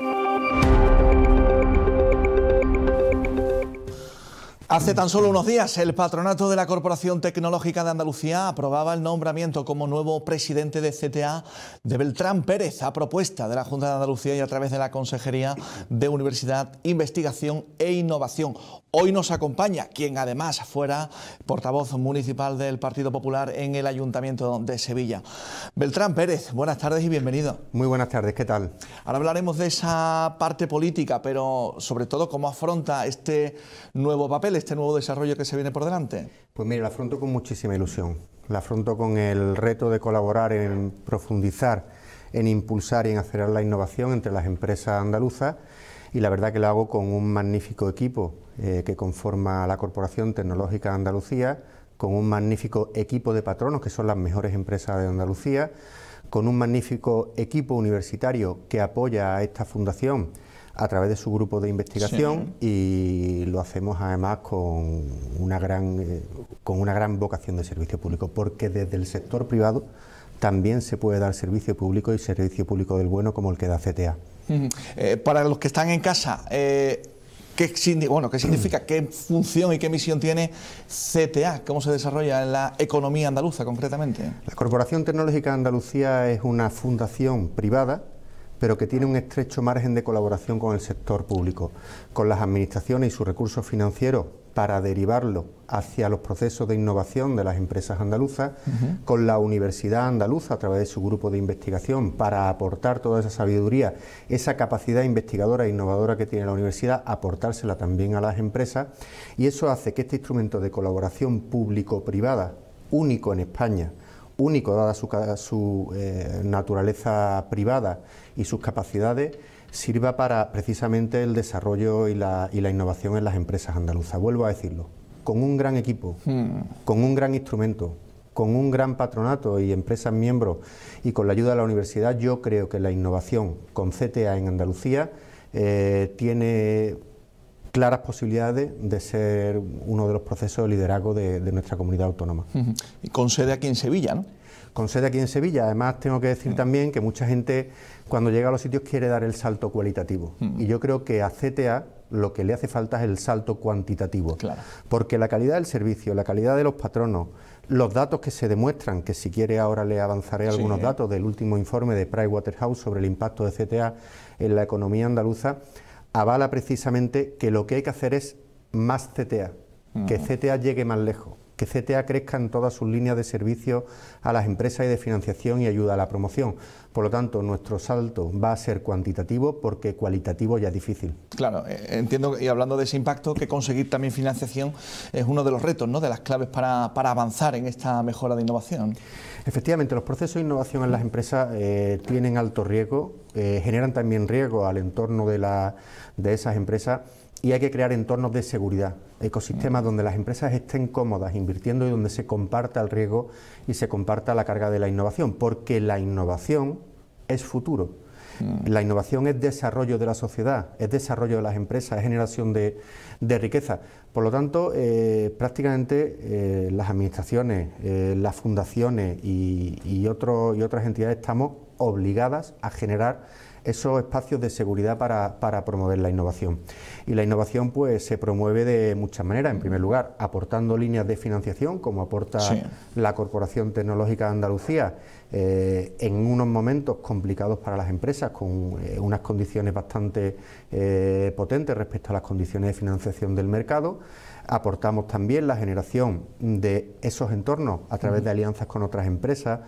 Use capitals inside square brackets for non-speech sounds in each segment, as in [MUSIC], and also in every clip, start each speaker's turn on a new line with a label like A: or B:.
A: Música Hace tan solo unos días, el patronato de la Corporación Tecnológica de Andalucía aprobaba el nombramiento como nuevo presidente de CTA de Beltrán Pérez, a propuesta de la Junta de Andalucía y a través de la Consejería de Universidad, Investigación e Innovación. Hoy nos acompaña quien además fuera portavoz municipal del Partido Popular en el Ayuntamiento de Sevilla. Beltrán Pérez, buenas tardes y bienvenido. Muy buenas tardes, ¿qué tal? Ahora hablaremos de esa parte política, pero sobre todo cómo afronta este nuevo papel este nuevo desarrollo que se viene por delante?
B: Pues mire, lo afronto con muchísima ilusión. La afronto con el reto de colaborar en profundizar, en impulsar y en acelerar la innovación entre las empresas andaluzas. Y la verdad que lo hago con un magnífico equipo eh, que conforma la Corporación Tecnológica de Andalucía, con un magnífico equipo de patronos, que son las mejores empresas de Andalucía, con un magnífico equipo universitario que apoya a esta fundación a través de su grupo de investigación y lo hacemos además con una, gran, eh, con una gran vocación de servicio público, porque desde el sector privado también se puede dar servicio público y servicio público del bueno como el que da CTA.
A: Eh, para los que están en casa, eh, ¿qué, bueno, ¿qué significa, qué función y qué misión tiene CTA? ¿Cómo se desarrolla en la economía andaluza concretamente?
B: La Corporación Tecnológica de Andalucía es una fundación privada pero que tiene un estrecho margen de colaboración con el sector público, con las administraciones y sus recursos financieros para derivarlo hacia los procesos de innovación de las empresas andaluzas, con la Universidad Andaluza a través de su grupo de investigación para aportar toda esa sabiduría, esa capacidad investigadora e innovadora que tiene la universidad, aportársela también a las empresas y eso hace que este instrumento de colaboración público-privada único en España, único dada su, su eh, naturaleza privada y sus capacidades, sirva para precisamente el desarrollo y la, innovación en las empresas andaluzas. Vuelvo a decirlo, con un gran equipo, hmm. con un gran instrumento, con un gran patronato y empresas miembros y con la ayuda de la universidad, yo creo que la innovación con CTA en Andalucía eh, tiene claras posibilidades de ser uno de los procesos de liderazgo de, nuestra comunidad autónoma. Y con sede aquí en Sevilla, ¿no? Con sede aquí en Sevilla. Además, tengo que decir también que mucha gente, cuando llega a los sitios, quiere dar el salto cualitativo. Y yo creo que a CTA lo que le hace falta es el salto cuantitativo. Claro. Porque la calidad del servicio, la calidad de los patronos, los datos que se demuestran, que si quiere ahora le avanzaré algunos eh. datos del último informe de Pricewaterhouse sobre el impacto de CTA en la economía andaluza, avala precisamente que lo que hay que hacer es más CTA, que CTA llegue más lejos que CTA crezca en todas sus líneas de servicio a las empresas y de financiación y ayuda a la promoción. Por lo tanto, nuestro salto va a ser cuantitativo porque cualitativo ya es difícil.
A: Claro, eh, entiendo y hablando de ese impacto, que conseguir también financiación es uno de los retos, ¿no? de las claves para, avanzar en esta mejora de innovación.
B: Efectivamente, los procesos de innovación en las empresas eh, tienen alto riesgo, eh, generan también riesgo al entorno de, de esas empresas y hay que crear entornos de seguridad ecosistemas donde las empresas estén cómodas invirtiendo y donde se comparta el riesgo y se comparta la carga de la innovación, porque la innovación es futuro. Mm. La innovación es desarrollo de la sociedad, es desarrollo de las empresas, es generación de, riqueza. Por lo tanto, eh, prácticamente eh, las administraciones, eh, las fundaciones y, y otras entidades estamos obligadas a generar esos espacios de seguridad para, para, promover la innovación. Y la innovación pues se promueve de muchas maneras. En primer lugar, aportando líneas de financiación, como aporta la Corporación Tecnológica de Andalucía, eh, en unos momentos complicados para las empresas, con eh, unas condiciones bastante eh, potentes respecto a las condiciones de financiación del mercado aportamos también la generación de esos entornos a través de alianzas con otras empresas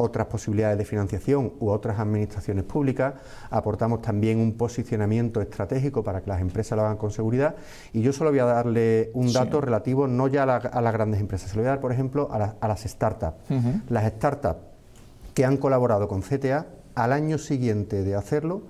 B: otras posibilidades de financiación u otras administraciones públicas, aportamos también un posicionamiento estratégico para que las empresas lo hagan con seguridad y yo solo voy a darle un dato relativo no ya a, las grandes empresas, se lo voy a dar por ejemplo a, las startups. Las startups que han colaborado con CTA al año siguiente de hacerlo,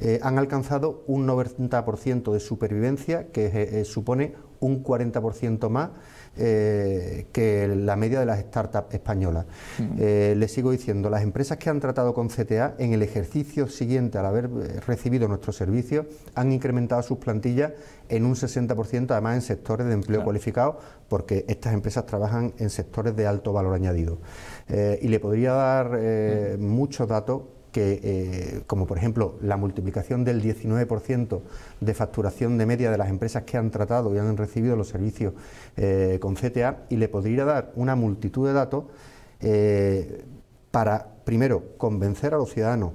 B: eh, han alcanzado un 90% de supervivencia, que eh, eh, supone un 40% más eh, que la media de las startups españolas. Mm. Eh, le sigo diciendo, las empresas que han tratado con CTA en el ejercicio siguiente al haber eh, recibido nuestro servicio han incrementado sus plantillas en un 60%, además en sectores de empleo cualificado, porque estas empresas trabajan en sectores de alto valor añadido. y le podría dar mm. muchos datos que, eh, como por ejemplo la multiplicación del 19% de facturación de media de las empresas que han tratado y han recibido los servicios eh, con CTA, y le podría dar una multitud de datos eh, para, primero, convencer a los ciudadanos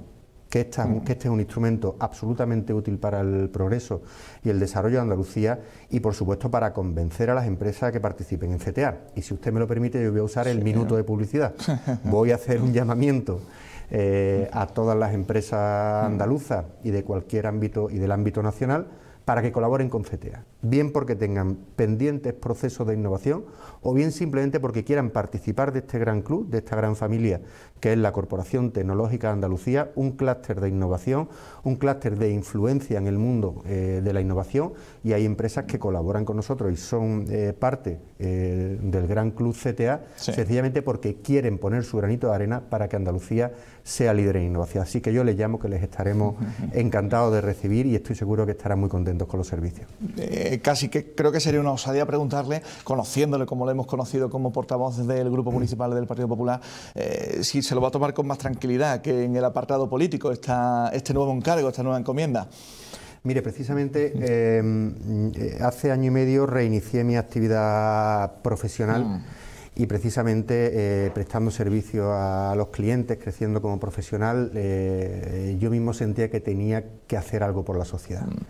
B: que, esta, mm. que, este es un instrumento absolutamente útil para el progreso y el desarrollo de Andalucía y, por supuesto, para convencer a las empresas que participen en CTA. Y si usted me lo permite, yo voy a usar el minuto de publicidad. [LAUGHS] Voy a hacer un llamamiento eh, a todas las empresas andaluzas y de cualquier ámbito y del ámbito nacional para que colaboren con CTA bien porque tengan pendientes procesos de innovación o bien simplemente porque quieran participar de este gran club, de esta gran familia que es la Corporación Tecnológica de Andalucía, un clúster de innovación, un clúster de influencia en el mundo eh, de la innovación y hay empresas que colaboran con nosotros y son eh, parte eh, del gran club CTA sencillamente porque quieren poner su granito de arena para que Andalucía sea líder en innovación. Así que yo les llamo que les estaremos [LAUGHS] encantados de recibir y estoy seguro que estarán muy contentos con los servicios.
A: Eh, casi que creo que sería una osadía preguntarle, conociéndole como lo hemos conocido como portavoz del Grupo Municipal del Partido Popular, eh, si se lo va a tomar con más tranquilidad que en el apartado político este nuevo encargo, esta nueva encomienda. Mire, precisamente
B: em, eh, hace año y medio reinicié mi actividad profesional. Mm. y precisamente prestando servicio a los clientes, creciendo como profesional, yo mismo sentía que tenía que hacer algo por la sociedad. Mm.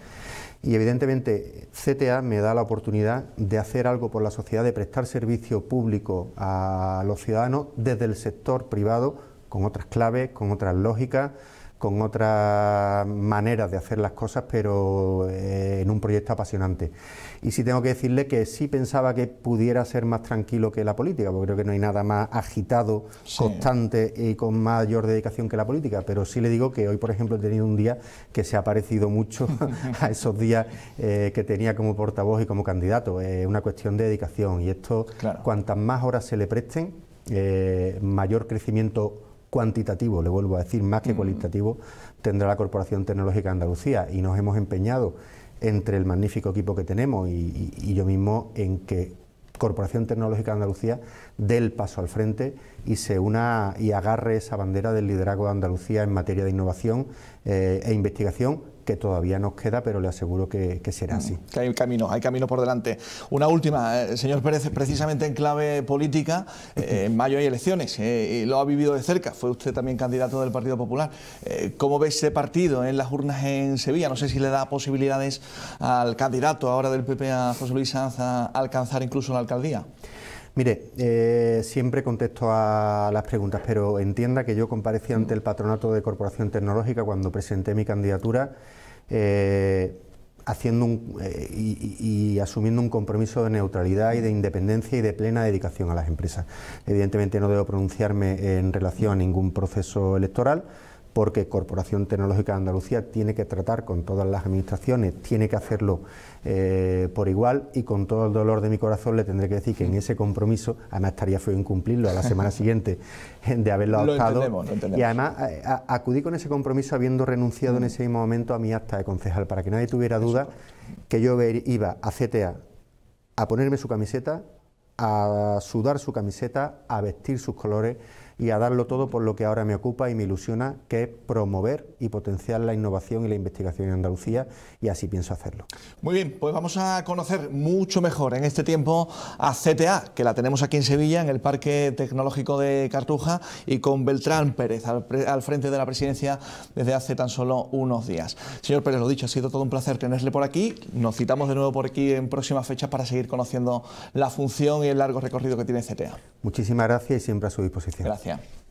B: Y evidentemente CTA me da la oportunidad de hacer algo por la sociedad, de prestar servicio público a los ciudadanos desde el sector privado, con otras claves, con otras lógicas con otras maneras de hacer las cosas, pero eh, en un proyecto apasionante. Y sí tengo que decirle que sí pensaba que pudiera ser más tranquilo que la política, porque creo que no hay nada más agitado, constante y con mayor dedicación que la política, pero sí le digo que hoy, por ejemplo, he tenido un día que se ha parecido mucho [LAUGHS] a esos días eh, que tenía como portavoz y como candidato, es eh, una cuestión de dedicación y esto, cuantas más horas se le presten, mayor crecimiento cuantitativo, le vuelvo a decir, más que cualitativo, tendrá la Corporación Tecnológica Andalucía y nos hemos empeñado entre el magnífico equipo que tenemos y, yo mismo en que Corporación Tecnológica Andalucía dé el paso al frente y se una y agarre esa bandera del liderazgo de Andalucía en materia de innovación eh, e investigación que todavía nos queda, pero le aseguro que, será así.
A: Que hay camino, hay camino por delante. Una última, eh, señor Pérez, precisamente en clave política, eh, [LAUGHS] en mayo hay elecciones, lo ha vivido de cerca, fue usted también candidato del Partido Popular. ¿Cómo ve ese partido en las urnas en Sevilla? No sé si le da posibilidades al candidato ahora del PP, a José Luis Sanz, a alcanzar incluso la alcaldía.
B: Mire, eh, siempre contesto a las preguntas, pero entienda que yo comparecí ante el Patronato de Corporación Tecnológica cuando presenté mi candidatura. Eh, haciendo eh, y, asumiendo un compromiso de neutralidad y de independencia y de plena dedicación a las empresas. Evidentemente no debo pronunciarme en relación a ningún proceso electoral, porque Corporación Tecnológica de Andalucía tiene que tratar con todas las administraciones, tiene que hacerlo eh, por igual y con todo el dolor de mi corazón le tendré que decir que en ese compromiso, además estaría fue incumplirlo a la semana [LAUGHS] siguiente de haberlo adoptado y además eh, acudí con ese compromiso habiendo renunciado en ese mismo momento a mi acta de concejal para que nadie tuviera duda que yo iba a CTA a ponerme su camiseta, a sudar su camiseta, a vestir sus colores y a darlo todo por lo que ahora me ocupa y me ilusiona, que es promover y potenciar la innovación y la investigación en Andalucía, y así pienso hacerlo.
A: Muy bien, pues vamos a conocer mucho mejor en este tiempo a CTA, que la tenemos aquí en Sevilla, en el Parque Tecnológico de Cartuja, y con Beltrán Pérez al, frente de la presidencia desde hace tan solo unos días. Señor Pérez, lo dicho, ha sido todo un placer tenerle por aquí. Nos citamos de nuevo por aquí en próximas fechas para seguir conociendo la función y el largo recorrido que tiene CTA.
B: Muchísimas gracias y siempre a su disposición. Gracias.
A: Yeah.